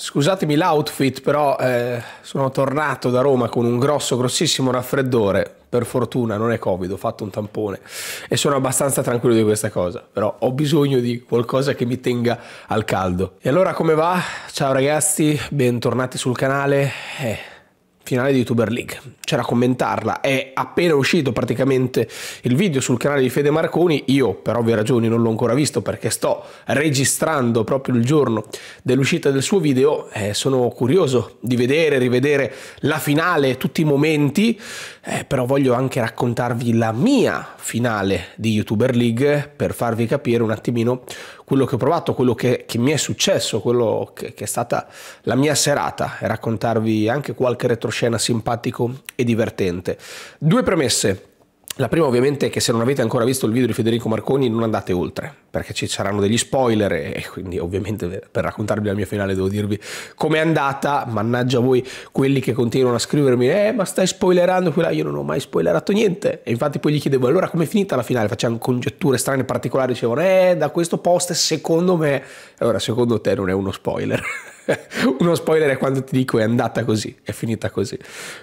Scusatemi l'outfit, però eh, sono tornato da Roma con un grosso, grossissimo raffreddore. Per fortuna non è Covid, ho fatto un tampone e sono abbastanza tranquillo di questa cosa. Però ho bisogno di qualcosa che mi tenga al caldo. E allora come va? Ciao ragazzi, bentornati sul canale. Eh finale di Tuber League. C'era a commentarla, è appena uscito praticamente il video sul canale di Fede Marconi, io per ovvie ragioni non l'ho ancora visto perché sto registrando proprio il giorno dell'uscita del suo video, eh, sono curioso di vedere, rivedere la finale, tutti i momenti, eh, però voglio anche raccontarvi la mia finale di YouTuber League per farvi capire un attimino quello che ho provato, quello che, che mi è successo, quello che, che, è stata la mia serata e raccontarvi anche qualche retroscena simpatico e divertente. Due premesse. La prima ovviamente è che se non avete ancora visto il video di Federico Marconi non andate oltre, perché ci saranno degli spoiler e quindi ovviamente per raccontarvi la mia finale devo dirvi com'è andata, mannaggia voi quelli che continuano a scrivermi eh ma stai spoilerando quella, io non ho mai spoilerato niente e infatti poi gli chiedevo allora com'è finita la finale, facevano congetture strane particolari, dicevano eh da questo post secondo me, allora secondo te non è uno spoiler. uno spoiler è quando ti dico è andata così, è finita così.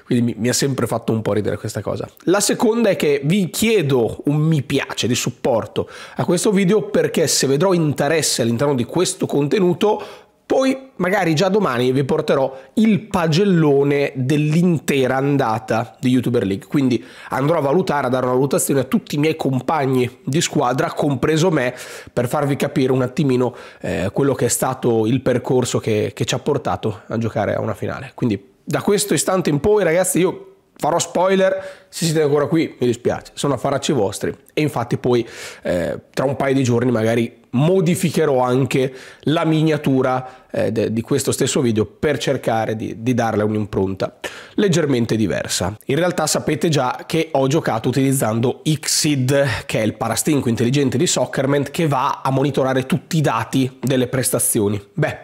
Quindi mi, mi, ha sempre fatto un po' ridere questa cosa. La seconda è che vi chiedo un mi piace di supporto a questo video perché se vedrò interesse all'interno di questo contenuto poi magari già domani vi porterò il pagellone dell'intera andata di YouTuber League, quindi andrò a valutare, a dare una valutazione a tutti i miei compagni di squadra, compreso me, per farvi capire un attimino eh, quello che è stato il percorso che, che ci ha portato a giocare a una finale. Quindi da questo istante in poi ragazzi io farò spoiler se siete ancora qui, mi dispiace, sono affaracci vostri e infatti poi eh, tra un paio di giorni magari modificherò anche la miniatura eh, de, di questo stesso video per cercare di, di darle un'impronta leggermente diversa. In realtà sapete già che ho giocato utilizzando Xid, che è il parastinco intelligente di Soccerment che va a monitorare tutti i dati delle prestazioni. Beh,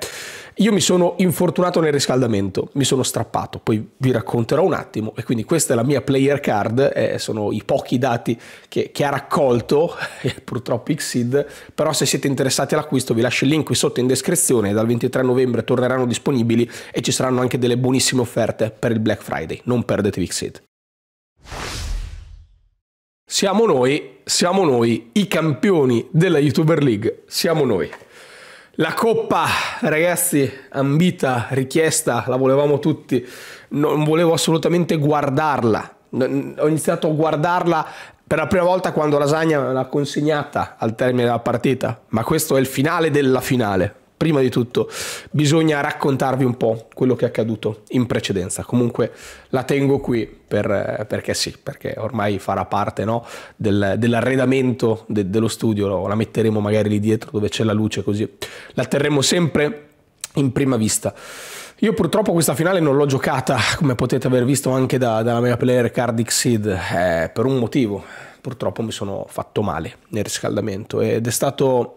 io mi sono infortunato nel riscaldamento, mi sono strappato, poi vi racconterò un attimo e quindi questa è la mia player card, eh, sono i pochi dati che, che ha raccolto eh, purtroppo Xseed, però se siete interessati all'acquisto vi lascio il link qui sotto in descrizione, dal 23 novembre torneranno disponibili e ci saranno anche delle buonissime offerte per il Black Friday, non perdetevi Xseed. Siamo noi, siamo noi, i campioni della YouTuber League, siamo noi. La coppa, ragazzi, ambita, richiesta, la volevamo tutti. Non volevo assolutamente guardarla. Ho iniziato a guardarla per la prima volta quando Lasagna me l'ha consegnata al termine della partita. Ma questo è il finale della finale prima di tutto bisogna raccontarvi un po' quello che è accaduto in precedenza. Comunque la tengo qui per, eh, perché sì, perché ormai farà parte no, del, dell'arredamento de, dello studio, la metteremo magari lì dietro dove c'è la luce così la terremo sempre in prima vista. Io purtroppo questa finale non l'ho giocata, come potete aver visto anche da, dalla mia player Card Xid, eh, per un motivo. Purtroppo mi sono fatto male nel riscaldamento ed è stato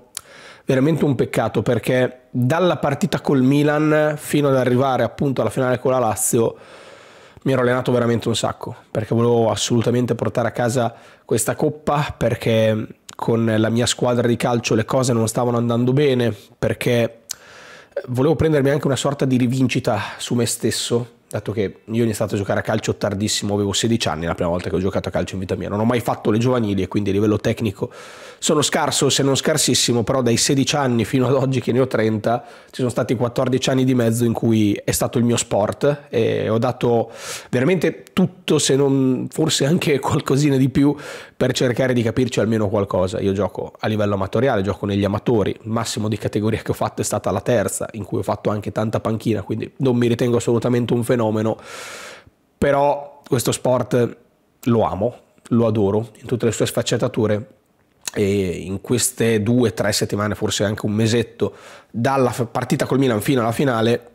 veramente un peccato perché dalla partita col Milan fino ad arrivare appunto alla finale con la Lazio mi ero allenato veramente un sacco perché volevo assolutamente portare a casa questa coppa perché con la mia squadra di calcio le cose non stavano andando bene perché volevo prendermi anche una sorta di rivincita su me stesso dato che io ho iniziato a giocare a calcio tardissimo, avevo 16 anni la prima volta che ho giocato a calcio in vita mia, non ho mai fatto le giovanili e quindi a livello tecnico sono scarso se non scarsissimo, però dai 16 anni fino ad oggi che ne ho 30 ci sono stati 14 anni di mezzo in cui è stato il mio sport e ho dato veramente tutto se non forse anche qualcosina di più per cercare di capirci almeno qualcosa. Io gioco a livello amatoriale, gioco negli amatori, il massimo di categoria che ho fatto è stata la terza in cui ho fatto anche tanta panchina, quindi non mi ritengo assolutamente un fenomeno fenomeno, però questo sport lo amo, lo adoro in tutte le sue sfaccettature e in queste due, tre settimane, forse anche un mesetto, dalla partita col Milan fino alla finale,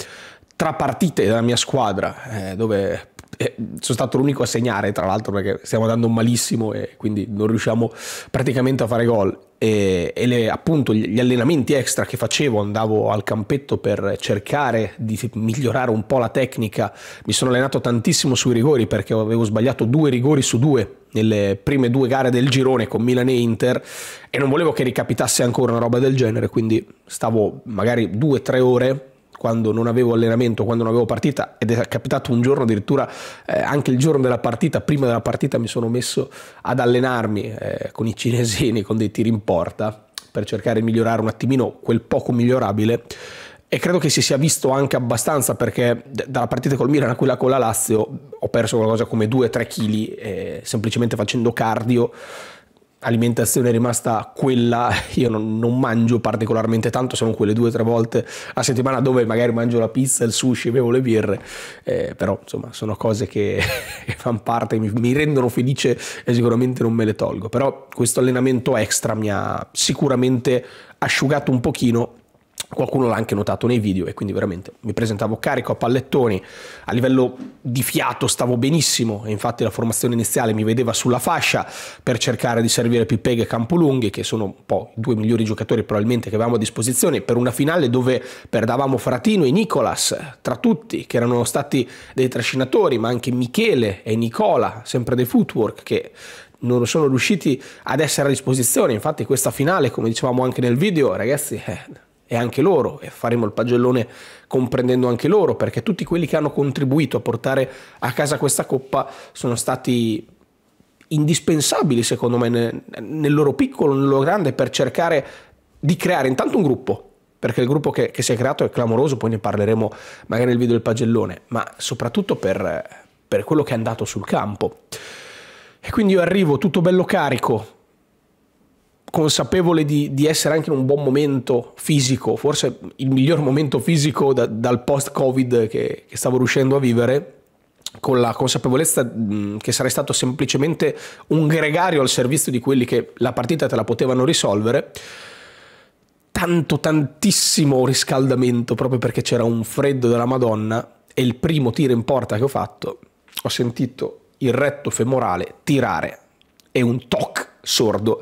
tra partite della mia squadra, eh, dove eh, sono stato l'unico a segnare, tra l'altro, perché stiamo andando malissimo e quindi non riusciamo praticamente a fare gol. E, e le, appunto gli allenamenti extra che facevo, andavo al campetto per cercare di migliorare un po' la tecnica. Mi sono allenato tantissimo sui rigori perché avevo sbagliato due rigori su due nelle prime due gare del girone con Milan e Inter e non volevo che ricapitasse ancora una roba del genere, quindi stavo magari due o tre ore quando non avevo allenamento, quando non avevo partita ed è capitato un giorno addirittura eh, anche il giorno della partita, prima della partita mi sono messo ad allenarmi eh, con i cinesini, con dei tiri in porta per cercare di migliorare un attimino quel poco migliorabile e credo che si sia visto anche abbastanza perché dalla partita col Milan a quella con la Lazio ho perso qualcosa come 2-3 kg eh, semplicemente facendo cardio alimentazione è rimasta quella, io non, non mangio particolarmente tanto, sono quelle due o tre volte a settimana dove magari mangio la pizza, il sushi, bevo le birre, eh, però insomma sono cose che, che fanno parte, mi, mi, rendono felice e sicuramente non me le tolgo, però questo allenamento extra mi ha sicuramente asciugato un pochino Qualcuno l'ha anche notato nei video e quindi veramente mi presentavo carico a pallettoni, a livello di fiato stavo benissimo e infatti la formazione iniziale mi vedeva sulla fascia per cercare di servire Pippega e Campolunghi che sono un po' i due migliori giocatori probabilmente che avevamo a disposizione per una finale dove perdavamo Fratino e Nicolas tra tutti che erano stati dei trascinatori ma anche Michele e Nicola sempre dei footwork che non sono riusciti ad essere a disposizione infatti questa finale come dicevamo anche nel video ragazzi... Eh, e anche loro, e faremo il pagellone comprendendo anche loro, perché tutti quelli che hanno contribuito a portare a casa questa coppa sono stati indispensabili secondo me nel loro piccolo, nel loro grande, per cercare di creare intanto un gruppo, perché il gruppo che, che, si è creato è clamoroso, poi ne parleremo magari nel video del pagellone, ma soprattutto per, per quello che è andato sul campo. E quindi io arrivo tutto bello carico, consapevole di, di, essere anche in un buon momento fisico, forse il miglior momento fisico da, dal post-Covid che, che stavo riuscendo a vivere, con la consapevolezza che sarei stato semplicemente un gregario al servizio di quelli che la partita te la potevano risolvere, tanto tantissimo riscaldamento proprio perché c'era un freddo della Madonna e il primo tiro in porta che ho fatto ho sentito il retto femorale tirare e un toc sordo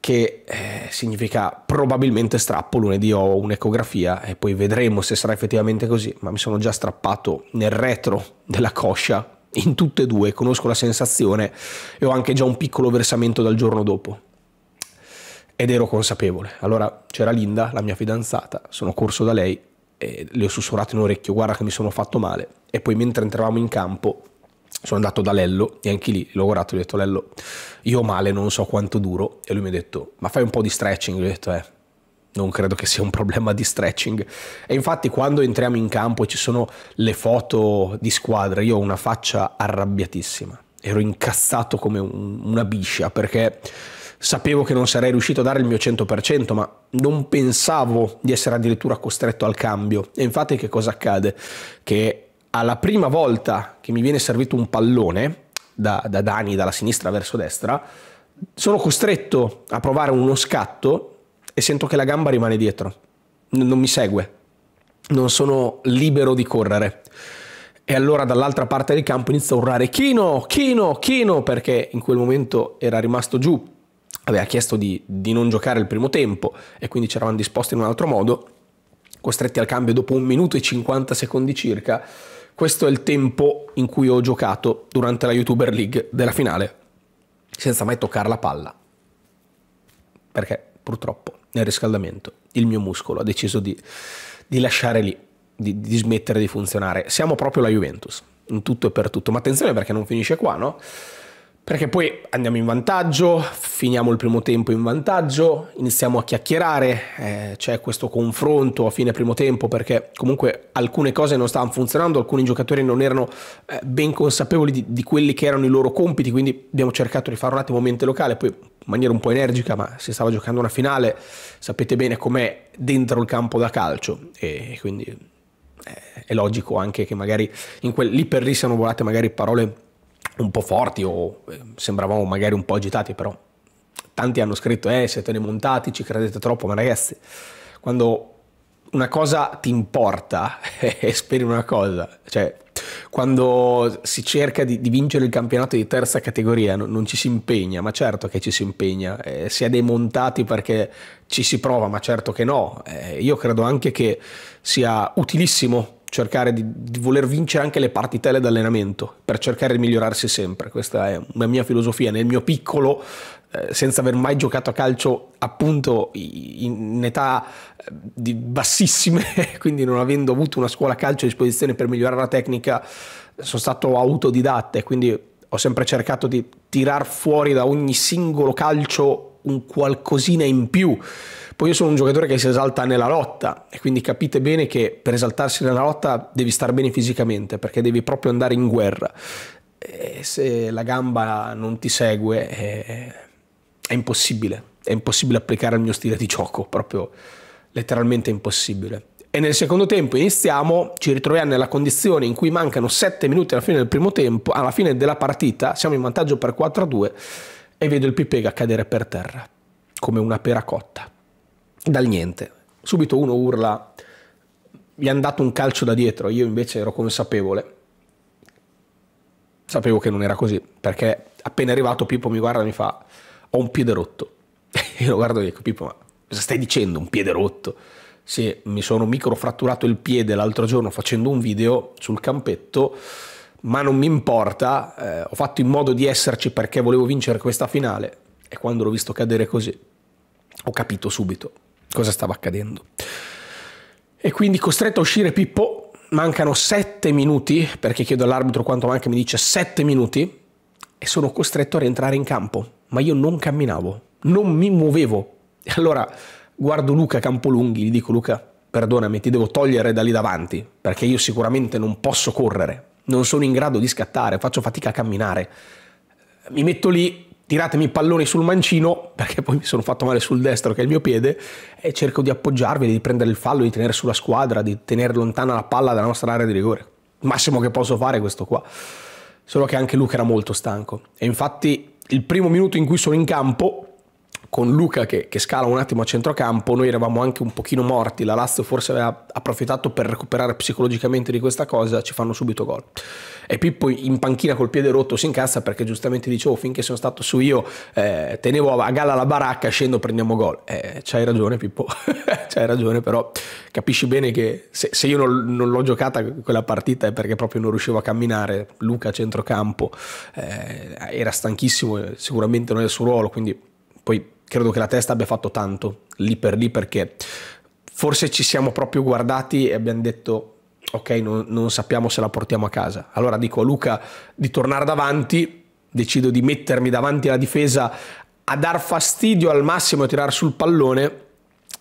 che eh, significa probabilmente strappo lunedì ho un'ecografia e poi vedremo se sarà effettivamente così, ma mi sono già strappato nel retro della coscia in tutte e due, conosco la sensazione e ho anche già un piccolo versamento dal giorno dopo. Ed ero consapevole. Allora c'era Linda, la mia fidanzata, sono corso da lei e le ho sussurrato in orecchio, guarda che mi sono fatto male. E poi mentre entravamo in campo sono andato da Lello e anche lì logorato gli ho detto Lello io male non so quanto duro e lui mi ha detto ma fai un po' di stretching gli ho detto eh non credo che sia un problema di stretching e infatti quando entriamo in campo e ci sono le foto di squadra io ho una faccia arrabbiatissima ero incazzato come un, una biscia perché sapevo che non sarei riuscito a dare il mio 100%, ma non pensavo di essere addirittura costretto al cambio. E infatti che cosa accade? Che alla prima volta che mi viene servito un pallone da, da Dani dalla sinistra verso destra, sono costretto a provare uno scatto e sento che la gamba rimane dietro, non mi segue, non sono libero di correre. E allora dall'altra parte del campo inizio a urlare Chino, Chino, Chino, perché in quel momento era rimasto giù, aveva chiesto di, di non giocare il primo tempo e quindi ci eravamo disposti in un altro modo, costretti al cambio dopo un minuto e 50 secondi circa questo è il tempo in cui ho giocato durante la YouTuber League della finale, senza mai toccare la palla. Perché purtroppo nel riscaldamento il mio muscolo ha deciso di, di lasciare lì, di, di smettere di funzionare. Siamo proprio la Juventus, in tutto e per tutto. Ma attenzione perché non finisce qua, no? Perché poi andiamo in vantaggio, finiamo il primo tempo in vantaggio, iniziamo a chiacchierare, eh, c'è questo confronto a fine primo tempo perché comunque alcune cose non stavano funzionando, alcuni giocatori non erano eh, ben consapevoli di, di quelli che erano i loro compiti, quindi abbiamo cercato di fare un attimo mente locale, poi in maniera un po' energica, ma si stava giocando una finale, sapete bene com'è dentro il campo da calcio e quindi eh, è logico anche che magari in quel, lì per lì siano volate magari parole un po' forti o eh, sembravamo magari un po' agitati, però tanti hanno scritto, eh, siete montati, ci credete troppo, ma ragazzi, quando una cosa ti importa e speri una cosa, cioè quando si cerca di, di, vincere il campionato di terza categoria non, non, ci si impegna, ma certo che ci si impegna, eh, si è demontati perché ci si prova, ma certo che no, eh, io credo anche che sia utilissimo cercare di, di, voler vincere anche le partitelle d'allenamento per cercare di migliorarsi sempre. Questa è la mia filosofia. Nel mio piccolo, eh, senza aver mai giocato a calcio, appunto in età eh, bassissime, quindi non avendo avuto una scuola calcio a disposizione per migliorare la tecnica, sono stato autodidatta e quindi ho sempre cercato di tirar fuori da ogni singolo calcio un qualcosina in più. Poi io sono un giocatore che si esalta nella lotta e quindi capite bene che per esaltarsi nella lotta devi stare bene fisicamente perché devi proprio andare in guerra. E se la gamba non ti segue è, è impossibile, è impossibile applicare il mio stile di gioco, proprio letteralmente impossibile. E nel secondo tempo iniziamo, ci ritroviamo nella condizione in cui mancano 7 minuti alla fine del primo tempo, alla fine della partita, siamo in vantaggio per 4-2 e vedo il Pipega cadere per terra, come una pera cotta, dal niente. Subito uno urla, gli hanno dato un calcio da dietro, io invece ero consapevole. Sapevo che non era così, perché appena arrivato Pippo mi guarda e mi fa, ho un piede rotto. io lo guardo e dico, Pippo, ma cosa stai dicendo, un piede rotto? Se mi sono microfratturato il piede l'altro giorno facendo un video sul campetto, ma non mi importa, eh, ho fatto in modo di esserci perché volevo vincere questa finale e quando l'ho visto cadere così ho capito subito cosa stava accadendo. E quindi costretto a uscire Pippo, mancano sette minuti, perché chiedo all'arbitro quanto manca, mi dice sette minuti, e sono costretto a rientrare in campo, ma io non camminavo, non mi muovevo. E allora guardo Luca Campolunghi, gli dico Luca, perdonami, ti devo togliere da lì davanti, perché io sicuramente non posso correre, non sono in grado di scattare, faccio fatica a camminare. Mi metto lì, tiratemi i palloni sul mancino, perché poi mi sono fatto male sul destro che è il mio piede, e cerco di appoggiarvi, di prendere il fallo, di tenere sulla squadra, di tenere lontana la palla dalla nostra area di rigore. Il massimo che posso fare è questo qua. Solo che anche Luca era molto stanco. E infatti il primo minuto in cui sono in campo con Luca che, che, scala un attimo a centrocampo, noi eravamo anche un pochino morti, la Lazio forse aveva approfittato per recuperare psicologicamente di questa cosa, ci fanno subito gol. E Pippo in panchina col piede rotto si incassa perché giustamente dicevo finché sono stato su io eh, tenevo a galla la baracca, scendo prendiamo gol. Eh, c'hai ragione Pippo, c'hai ragione però capisci bene che se, se io non, non l'ho giocata quella partita è perché proprio non riuscivo a camminare, Luca a centrocampo eh, era stanchissimo, sicuramente non è il suo ruolo, quindi... Poi credo che la testa abbia fatto tanto lì per lì perché forse ci siamo proprio guardati e abbiamo detto ok non, non sappiamo se la portiamo a casa. Allora dico a Luca di tornare davanti, decido di mettermi davanti alla difesa a dar fastidio al massimo e tirare sul pallone,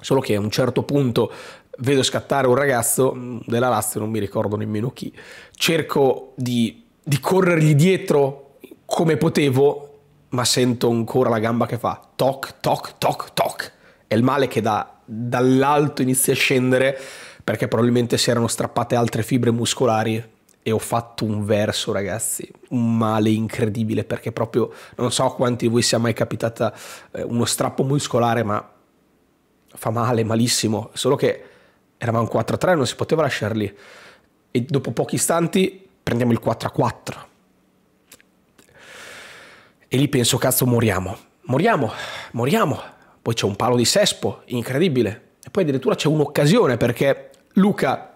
solo che a un certo punto vedo scattare un ragazzo mm, della Lazio, non mi ricordo nemmeno chi, cerco di, di corrergli dietro come potevo, ma sento ancora la gamba che fa toc, toc, toc, toc. È il male che da, dall'alto inizia a scendere perché probabilmente si erano strappate altre fibre muscolari e ho fatto un verso, ragazzi, un male incredibile perché proprio non so quanti di voi sia mai capitata eh, uno strappo muscolare, ma fa male, malissimo, solo che eravamo 4 a 3, non si poteva lasciar lì. E dopo pochi istanti prendiamo il 4 a 4. E lì penso, cazzo, moriamo moriamo, moriamo. Poi c'è un palo di Sespo, incredibile. E poi addirittura c'è un'occasione perché Luca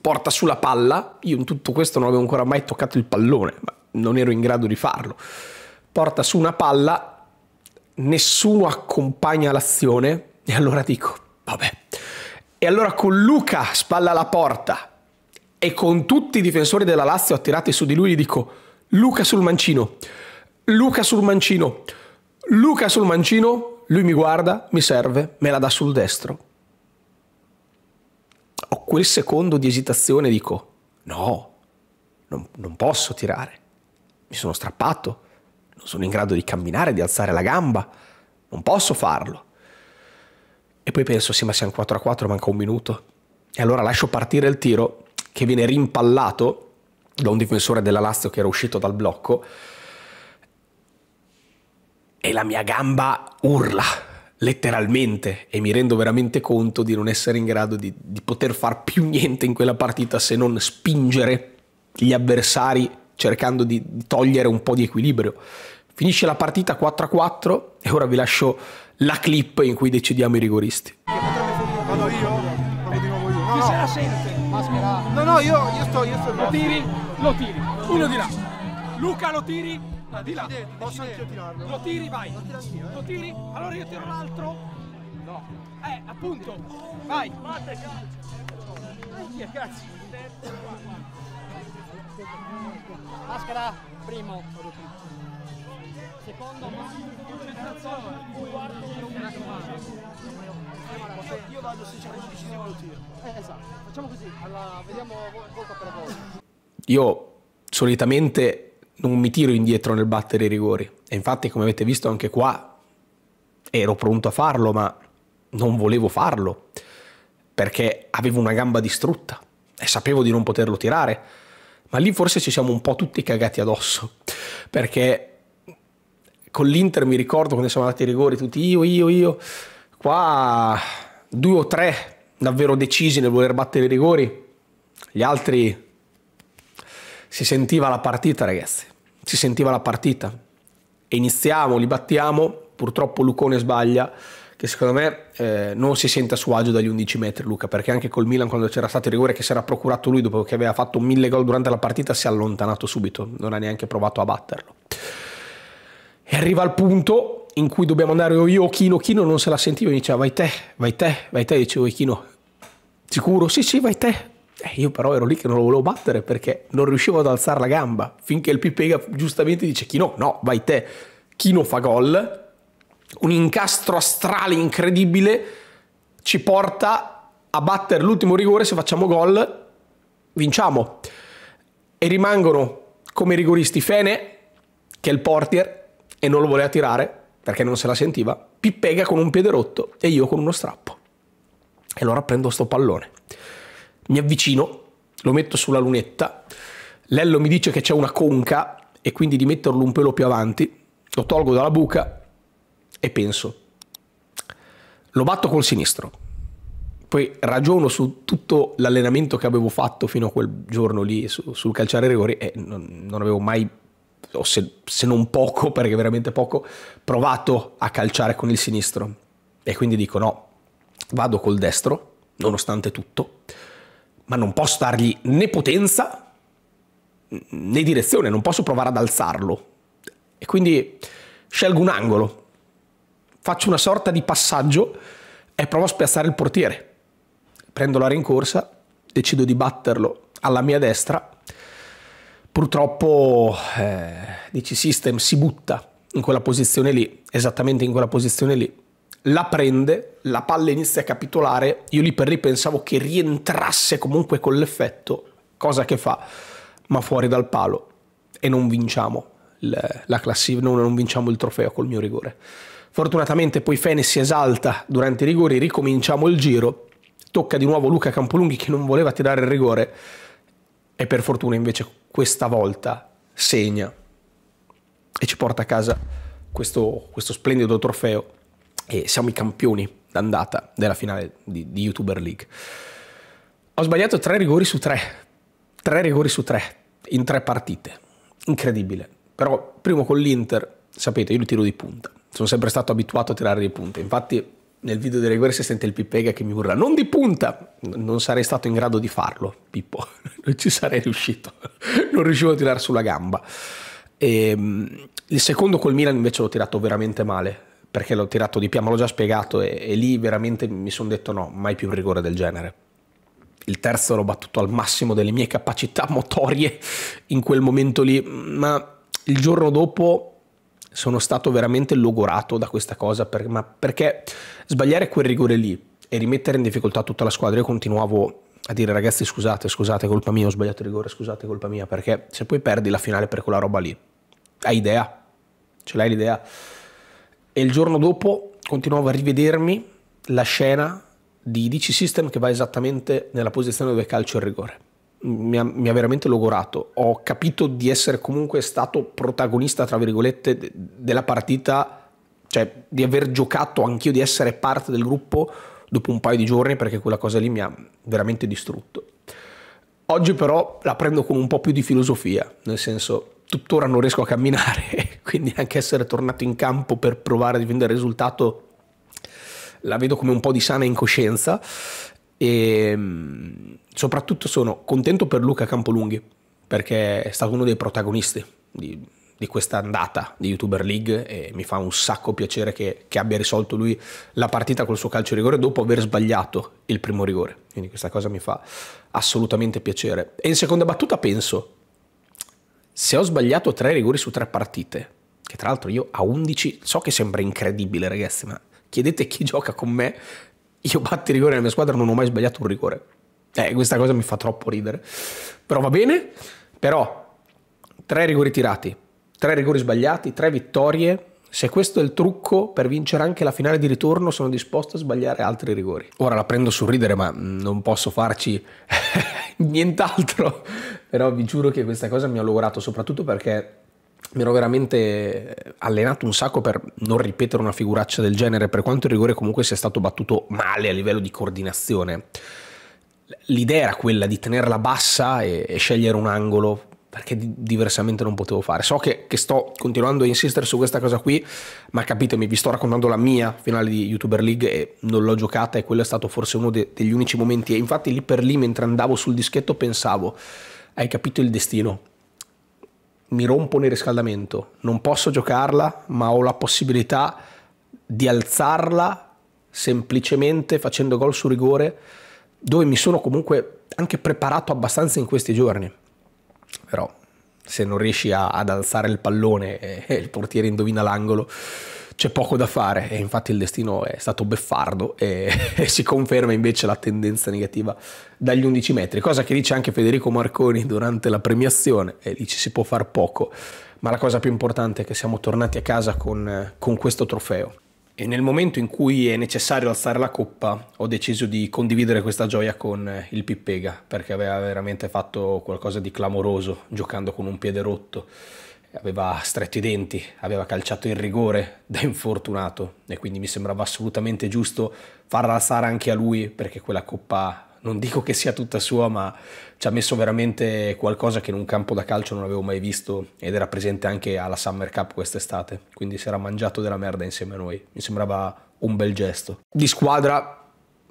porta sulla palla, io in tutto questo non avevo ancora mai toccato il pallone, ma non ero in grado di farlo. Porta su una palla, nessuno accompagna l'azione e allora dico, vabbè. E allora con Luca spalla la porta e con tutti i difensori della Lazio attirati su di lui gli dico, Luca sul mancino, Luca sul mancino. Luca sul mancino, lui mi guarda, mi serve, me la dà sul destro. Ho quel secondo di esitazione e dico, no, non, non posso tirare. Mi sono strappato, non sono in grado di camminare, di alzare la gamba, non posso farlo. E poi penso, sì ma siamo 4 a 4, manca un minuto. E allora lascio partire il tiro che viene rimpallato da un difensore della Lazio che era uscito dal blocco e la mia gamba urla letteralmente e mi rendo veramente conto di non essere in grado di, di poter far più niente in quella partita se non spingere gli avversari cercando di, di togliere un po' di equilibrio. Finisce la partita 4-4 e ora vi lascio la clip in cui decidiamo i rigoristi. Vado io? Provo di No, no. la sente? No, no, io, io sto, io sto. Lo tiri, lo tiri. Uno di là. Luca lo tiri, Ah, di là, decidete, posso anch'io tirarlo. Lo tiri, vai. Lo tiro anch'io. Eh. Lo tiri, allora io tiro l'altro. No. Eh, appunto. Vai. Batte, calcio. Grazie. Maschera, primo. Secondo, concentrazione. Quarto, io vado se c'è un decisivo lo tiro. Eh, esatto, facciamo così, allora, vediamo volta per volta. Io solitamente non mi tiro indietro nel battere i rigori. E infatti, come avete visto anche qua, ero pronto a farlo, ma non volevo farlo perché avevo una gamba distrutta e sapevo di non poterlo tirare. Ma lì forse ci siamo un po' tutti cagati addosso perché con l'Inter mi ricordo quando siamo andati ai rigori tutti io, io, io, qua due o tre davvero decisi nel voler battere i rigori, gli altri si sentiva la partita ragazzi si sentiva la partita. E iniziamo, li battiamo, purtroppo Lucone sbaglia, che secondo me eh, non si sente a suo agio dagli 11 metri Luca, perché anche col Milan quando c'era stato il rigore che si era procurato lui dopo che aveva fatto mille gol durante la partita si è allontanato subito, non ha neanche provato a batterlo. E arriva al punto in cui dobbiamo andare o oh, io o Chino, Chino non se la sentiva, mi diceva vai te, vai te, vai te, dicevo Chino, sicuro? Sì sì vai te, eh, io però ero lì che non lo volevo battere perché non riuscivo ad alzare la gamba. Finché il Pipega giustamente dice: Chino, no, vai te. Chino fa gol. Un incastro astrale incredibile ci porta a battere l'ultimo rigore. Se facciamo gol, vinciamo. E rimangono come rigoristi Fene, che è il portier, e non lo voleva tirare perché non se la sentiva. Pipega con un piede rotto e io con uno strappo. E allora prendo sto pallone. Mi avvicino, lo metto sulla lunetta, Lello mi dice che c'è una conca e quindi di metterlo un pelo più avanti, lo tolgo dalla buca e penso. Lo batto col sinistro, poi ragiono su tutto l'allenamento che avevo fatto fino a quel giorno lì su, sul calciare rigori e non, non avevo mai o se, se, non poco, perché veramente poco, provato a calciare con il sinistro. E quindi dico no, vado col destro, nonostante tutto ma non posso dargli né potenza né direzione, non posso provare ad alzarlo. E quindi scelgo un angolo, faccio una sorta di passaggio e provo a spiazzare il portiere. Prendo la rincorsa, decido di batterlo alla mia destra. Purtroppo eh, DC System si butta in quella posizione lì, esattamente in quella posizione lì la prende, la palla inizia a capitolare, io lì per lì pensavo che rientrasse comunque con l'effetto, cosa che fa, ma fuori dal palo e non vinciamo la classifica, non, non vinciamo il trofeo col mio rigore. Fortunatamente poi Fene si esalta durante i rigori, ricominciamo il giro, tocca di nuovo Luca Campolunghi che non voleva tirare il rigore e per fortuna invece questa volta segna e ci porta a casa questo, questo splendido trofeo e siamo i campioni d'andata della finale di, di YouTuber League. Ho sbagliato tre rigori su tre, tre rigori su tre, in tre partite, incredibile. Però primo con l'Inter, sapete, io li tiro di punta, sono sempre stato abituato a tirare di punta, infatti nel video dei rigori si sente il Pipega che mi urla non di punta, non sarei stato in grado di farlo, Pippo, non ci sarei riuscito, non riuscivo a tirare sulla gamba. E, ehm, il secondo col Milan invece l'ho tirato veramente male, perché l'ho tirato di piano, l'ho già spiegato e, e lì veramente mi sono detto no, mai più un rigore del genere. Il terzo l'ho battuto al massimo delle mie capacità motorie in quel momento lì, ma il giorno dopo sono stato veramente logorato da questa cosa, per, ma perché sbagliare quel rigore lì e rimettere in difficoltà tutta la squadra, io continuavo a dire ragazzi scusate, scusate, colpa mia, ho sbagliato il rigore, scusate, colpa mia, perché se poi perdi la finale per quella roba lì, hai idea? Ce l'hai l'idea? e il giorno dopo continuavo a rivedermi la scena di DC System che va esattamente nella posizione dove calcio il rigore. Mi ha, mi ha, veramente logorato. Ho capito di essere comunque stato protagonista, tra virgolette, de, della partita, cioè di aver giocato anch'io, di essere parte del gruppo dopo un paio di giorni, perché quella cosa lì mi ha veramente distrutto. Oggi però la prendo con un po' più di filosofia, nel senso tuttora non riesco a camminare, quindi anche essere tornato in campo per provare a difendere il risultato la vedo come un po' di sana incoscienza e ehm, soprattutto sono contento per Luca Campolunghi perché è stato uno dei protagonisti di, di questa andata di YouTuber League e mi fa un sacco piacere che, che abbia risolto lui la partita col suo calcio rigore dopo aver sbagliato il primo rigore, quindi questa cosa mi fa assolutamente piacere. E in seconda battuta penso se ho sbagliato tre rigori su tre partite, che tra l'altro io a 11, so che sembra incredibile ragazzi, ma chiedete chi gioca con me, io batti rigori nella mia squadra, non ho mai sbagliato un rigore. Eh, questa cosa mi fa troppo ridere. Però va bene, però tre rigori tirati, tre rigori sbagliati, tre vittorie. Se questo è il trucco per vincere anche la finale di ritorno, sono disposto a sbagliare altri rigori. Ora la prendo sul ridere, ma non posso farci nient'altro. Però vi giuro che questa cosa mi ha logorato, soprattutto perché mi ero veramente eh, allenato un sacco per non ripetere una figuraccia del genere, per quanto il rigore comunque sia stato battuto male a livello di coordinazione. L'idea era quella di tenerla bassa e, e scegliere un angolo perché diversamente non potevo fare. So che, che, sto continuando a insistere su questa cosa qui, ma capitemi, vi sto raccontando la mia finale di YouTuber League e non l'ho giocata e quello è stato forse uno de degli unici momenti. E infatti lì per lì, mentre andavo sul dischetto, pensavo, hai capito il destino, mi rompo nel riscaldamento, non posso giocarla, ma ho la possibilità di alzarla semplicemente facendo gol su rigore, dove mi sono comunque anche preparato abbastanza in questi giorni però se non riesci a, ad alzare il pallone e, e il portiere indovina l'angolo c'è poco da fare e infatti il destino è stato beffardo e, e, si conferma invece la tendenza negativa dagli 11 metri, cosa che dice anche Federico Marconi durante la premiazione e lì ci si può far poco, ma la cosa più importante è che siamo tornati a casa con, con questo trofeo e nel momento in cui è necessario alzare la coppa ho deciso di condividere questa gioia con eh, il Pippega perché aveva veramente fatto qualcosa di clamoroso giocando con un piede rotto aveva stretto i denti, aveva calciato il rigore da infortunato e quindi mi sembrava assolutamente giusto farla alzare anche a lui perché quella coppa non dico che sia tutta sua, ma ci ha messo veramente qualcosa che in un campo da calcio non avevo mai visto ed era presente anche alla Summer Cup quest'estate, quindi si era mangiato della merda insieme a noi, mi sembrava un bel gesto. Di squadra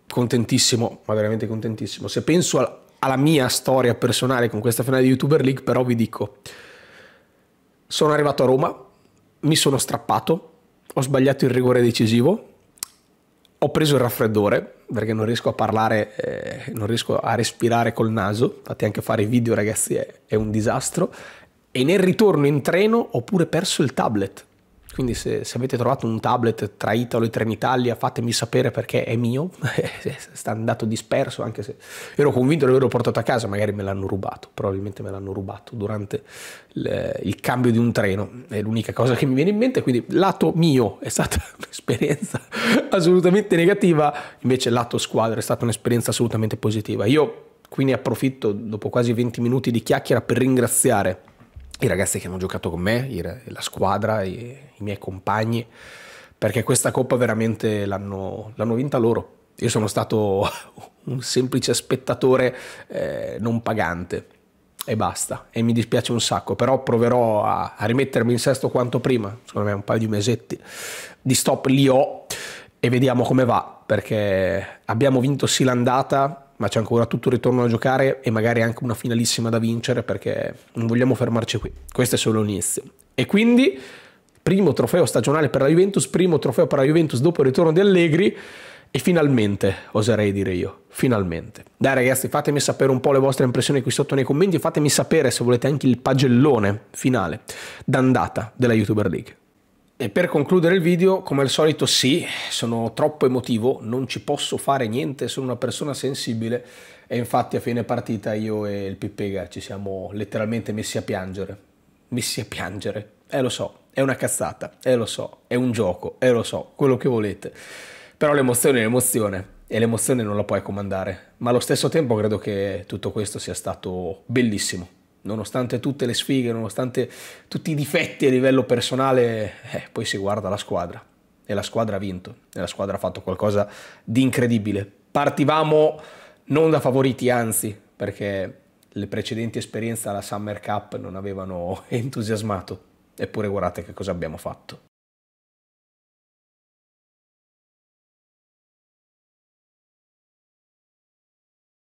contentissimo, ma veramente contentissimo. Se penso alla mia storia personale con questa finale di YouTuber League, però vi dico, sono arrivato a Roma, mi sono strappato, ho sbagliato il rigore decisivo, ho preso il raffreddore, perché non riesco a parlare, eh, non riesco a respirare col naso, infatti anche fare video ragazzi è, è un disastro, e nel ritorno in treno ho pure perso il tablet, quindi se, se, avete trovato un tablet tra Italo e Trenitalia fatemi sapere perché è mio, sta andato disperso anche se ero convinto di averlo portato a casa, magari me l'hanno rubato, probabilmente me l'hanno rubato durante il, il cambio di un treno, è l'unica cosa che mi viene in mente, quindi lato mio è stata un'esperienza assolutamente negativa, invece lato squadra è stata un'esperienza assolutamente positiva. Io qui ne approfitto dopo quasi 20 minuti di chiacchiera per ringraziare i ragazzi che hanno giocato con me, la squadra. E i miei compagni, perché questa coppa veramente l'hanno, l'hanno vinta loro. Io sono stato un semplice spettatore eh, non pagante e basta. E mi dispiace un sacco, però proverò a, a, rimettermi in sesto quanto prima, secondo me un paio di mesetti di stop li ho e vediamo come va, perché abbiamo vinto sì l'andata, ma c'è ancora tutto il ritorno da giocare e magari anche una finalissima da vincere perché non vogliamo fermarci qui. Questo è solo l'inizio. E quindi primo trofeo stagionale per la Juventus, primo trofeo per la Juventus dopo il ritorno di Allegri e finalmente, oserei dire io, finalmente. Dai ragazzi, fatemi sapere un po' le vostre impressioni qui sotto nei commenti e fatemi sapere se volete anche il pagellone finale d'andata della YouTuber League. E per concludere il video, come al solito sì, sono troppo emotivo, non ci posso fare niente, sono una persona sensibile e infatti a fine partita io e il Pippega ci siamo letteralmente messi a piangere. Messi a piangere eh lo so, è una cazzata, eh lo so, è un gioco, eh lo so, quello che volete. Però l'emozione è l'emozione e l'emozione non la puoi comandare. Ma allo stesso tempo credo che tutto questo sia stato bellissimo. Nonostante tutte le sfighe, nonostante tutti i difetti a livello personale, eh, poi si guarda la squadra. E la squadra ha vinto, e la squadra ha fatto qualcosa di incredibile. Partivamo non da favoriti, anzi, perché le precedenti esperienze alla Summer Cup non avevano entusiasmato Eppure guardate che cosa abbiamo fatto.